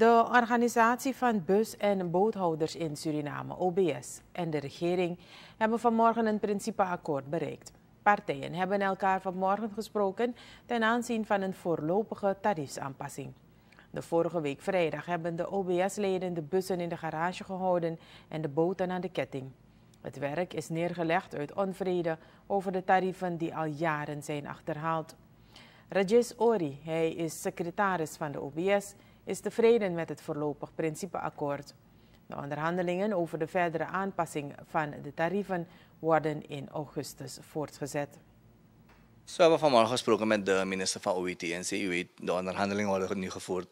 De organisatie van bus- en boothouders in Suriname, OBS, en de regering hebben vanmorgen een principeakkoord bereikt. Partijen hebben elkaar vanmorgen gesproken ten aanzien van een voorlopige tariefsaanpassing. De vorige week vrijdag hebben de OBS-leden de bussen in de garage gehouden en de boten aan de ketting. Het werk is neergelegd uit onvrede over de tarieven die al jaren zijn achterhaald. Rajesh Ori, hij is secretaris van de OBS, is tevreden met het voorlopig principeakkoord. De onderhandelingen over de verdere aanpassing van de tarieven worden in augustus voortgezet. we hebben vanmorgen gesproken met de minister van OETNC. U weet, de onderhandelingen worden nu gevoerd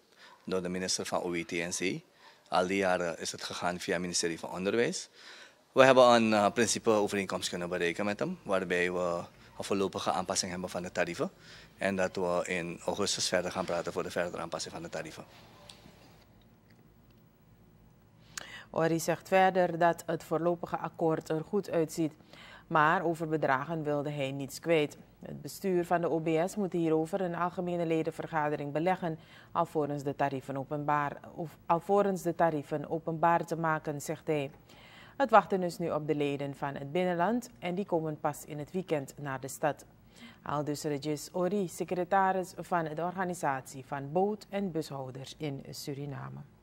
door de minister van OETNC. Al die jaren is het gegaan via het ministerie van Onderwijs. We hebben een eh, principeovereenkomst kunnen bereiken met hem, waarbij we of voorlopige aanpassing hebben van de tarieven. En dat we in augustus verder gaan praten voor de verdere aanpassing van de tarieven. Ori zegt verder dat het voorlopige akkoord er goed uitziet. Maar over bedragen wilde hij niets kwijt. Het bestuur van de OBS moet hierover een algemene ledenvergadering beleggen, alvorens de tarieven openbaar, of, alvorens de tarieven openbaar te maken, zegt hij. Het wachten is nu op de leden van het binnenland en die komen pas in het weekend naar de stad. Aldus Regis Ori, secretaris van de organisatie van boot- en bushouders in Suriname.